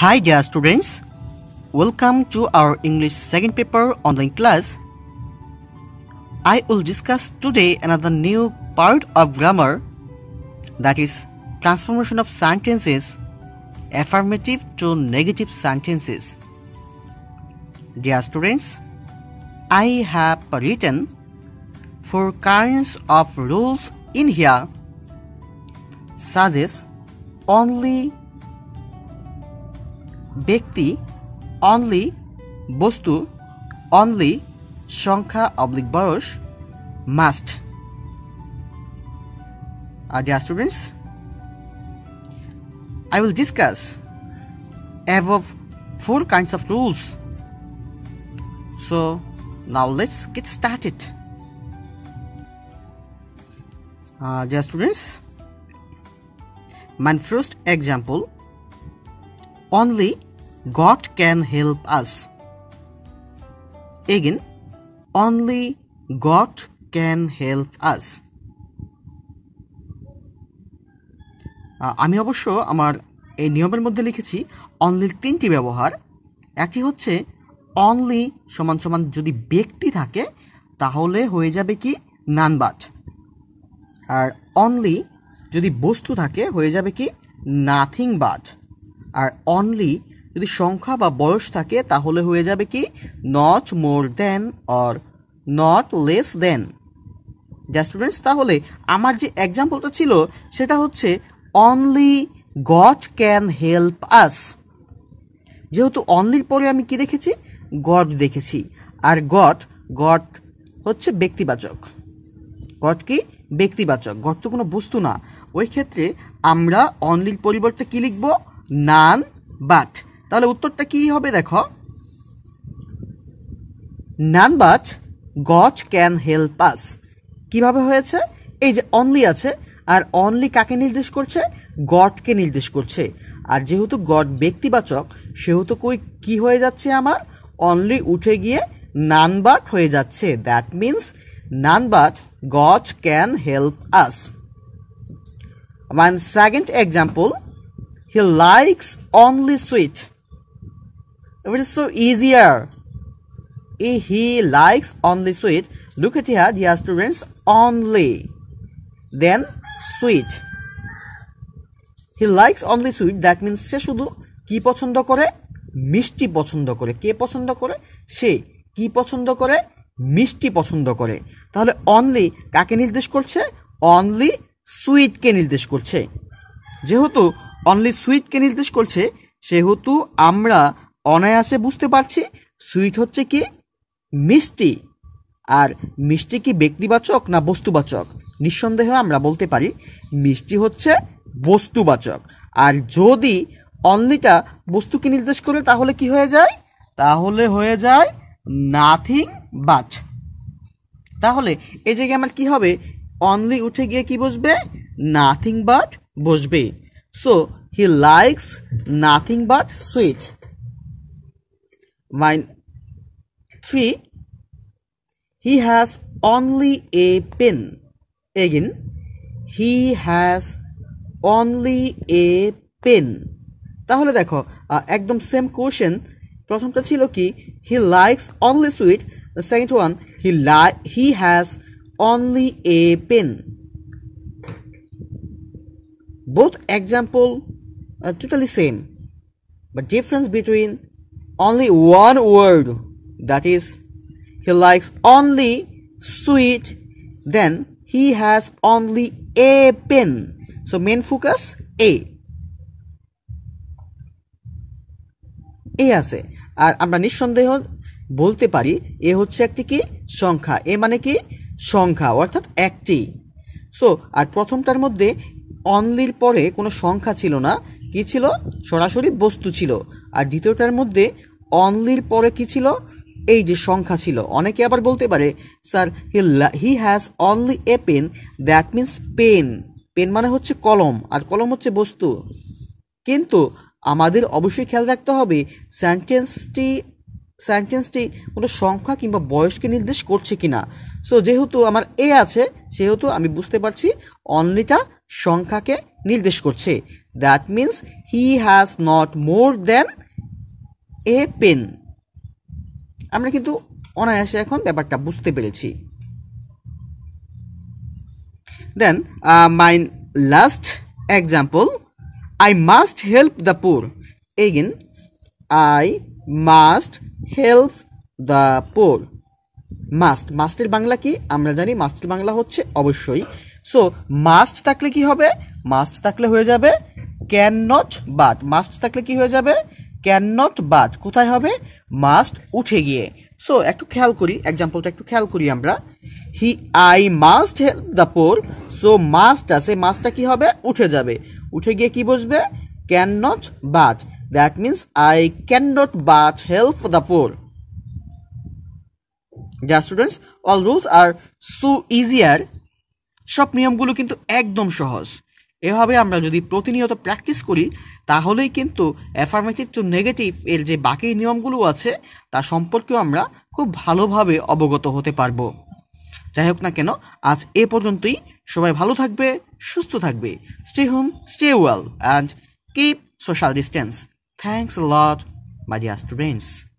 Hi dear students, welcome to our English second paper online class. I will discuss today another new part of grammar that is transformation of sentences affirmative to negative sentences. Dear students, I have written four kinds of rules in here such as only ব্যক্তি only বস্তু only সংখ্যা অবলিক বয়স must আর dear students I will discuss above four kinds of rules. So now let's get started. Are uh, dear students, my first example only God can help us. Again, only God can help us. আমি অবশ্য আমার এই নিয়মের মধ্যে লিখেছি অনলির তিনটি ব্যবহার একটি হচ্ছে অনলি সমান সমান যদি ব্যক্তি থাকে তাহলে হয়ে যাবে কি নানবাট আর অনলি যদি বস্তু থাকে হয়ে যাবে কি নাথিং বাট আর অনলি যদি সংখ্যা বা বয়স থাকে তাহলে হয়ে যাবে কি not more than or not less than যা স্টুডেন্টস তাহলে আমার যে এক্সাম্পলটা ছিল সেটা হচ্ছে only God can help us যেহেতু অনলির পরে আমি কি দেখেছি গড দেখেছি আর গড গড হচ্ছে ব্যক্তিবাচক গড কি ব্যক্তিবাচক গড তো কোনো বস্তু না ওই ক্ষেত্রে আমরা অনলির পরিবর্তে কি লিখব নান বাট তাহলে উত্তরটা কি হবে দেখো none but God can help us কিভাবে হয়েছে এই যে অনলি আছে আর অনলি কাকে নির্দেশ করছে গডকে নির্দেশ করছে আর যেহেতু গড ব্যক্তিবাচক সেহেতু কই কি হয়ে যাচ্ছে আমার অনলি উঠে গিয়ে নান বাট হয়ে যাচ্ছে that means none but God can help us one second example he likes only sweet It is so easier. He likes only sweet. Look at here, dear students, only. Then sweet. He likes only sweet that means সে শুধু কি পছন্দ করে মিষ্টি পছন্দ করে কে পছন্দ করে সে কি পছন্দ করে মিষ্টি পছন্দ করে তাহলে অনলি কাকে নির্দেশ করছে অনলি সুইটকে নির্দেশ করছে যেহেতু অনলি সুইটকে নির্দেশ করছে সেহেতু আমরা অনায়াসে বুঝতে পারছি সুইট হচ্ছে কি মিষ্টি আর মিষ্টি কি ব্যক্তিবাচক না বস্তুবাচক নিঃসন্দেহে আমরা বলতে পারি মিষ্টি হচ্ছে বস্তুবাচক আর যদি অনলিটা বস্তুকে নির্দেশ করে তাহলে কি হয়ে যায় তাহলে হয়ে যায় নাথিং বাট তাহলে এই জায়গায় আমার কি হবে অনলি উঠে গিয়ে কি বসবে নাথিং বাট বসবে so he likes nothing but sweet Mine three He has only a pen Again, he has only a pen তাহলে দেখো একদম সেম কোশ্চেন প্রথমটা ছিল কি he likes only sweet second one he lie he has only a pen both example totally same but difference between only one word that is he likes only sweet then he has only a pen so main focus a এ আছে আর আমরা নিঃসন্দেহ বলতে পারি এ হচ্ছে একটি কি সংখ্যা এ মানে কি সংখ্যা অর্থাৎ একটি সো আর প্রথমটার মধ্যে অনলির পরে কোনো সংখ্যা ছিল না কি ছিল সরাসরি বস্তু ছিল আর দ্বিতীয়টার মধ্যে অনলির পরে কি ছিল এই যে সংখ্যা ছিল অনেকে আবার বলতে পারে sir he he has only a pen that means pen pen মানে হচ্ছে কলম আর কলম হচ্ছে বস্তু কিন্তু আমাদের অবশ্যই খেয়াল রাখতে হবে স্যান্টেন্সটি স্যান্টেন্সটি কোনো সংখ্যা কিংবা বয়সকে নির্দেশ করছে কি না সো যেহেতু আমার এ আছে সেহেতু আমি বুঝতে পারছি অনলিটা সংখ্যাকে নির্দেশ করছে that means he has not more than a pen আমরা কিন্তু অনায়াসে এখন ব্যাপারটা বুঝতে পেরেছি then my last example I must help the poor again I must help the poor must মাস্টের বাংলা কি আমরা জানি মাস্টের বাংলা হচ্ছে অবশ্যই সো মাস্ট থাকলে কি হবে মাস্ট থাকলে হয়ে যাবে ক্যান নট বাট মাস্ট থাকলে কি হয়ে যাবে ক্যান নট বাট কোথায় হবে মাস্ট উঠে গিয়ে সো একটু খেয়াল করি এক্সাম্পলটা একটু খেয়াল করি আমরা he I must help the poor so must আছে মাস্টটা কি হবে উঠে যাবে উঠে গিয়ে কি বসবে can not but that means I can not but help the poor যা স্টুডেন্টস অল রুলস আর সু ইজিয়ার সব নিয়মগুলো কিন্তু একদম সহজ এভাবে আমরা যদি প্রতিনিয়ত প্র্যাকটিস করি তাহলেই কিন্তু অ্যাফার্মেটিভ টু নেগেটিভ এর যে বাকি নিয়মগুলো আছে তা সম্পর্কেও আমরা খুব ভালোভাবে অবগত হতে পারবো যাই হোক না কেন আজ এ পর্যন্তই সবাই ভালো থাকবে সুস্থ থাকবে stay home stay well and keep social distance thanks lot my dear students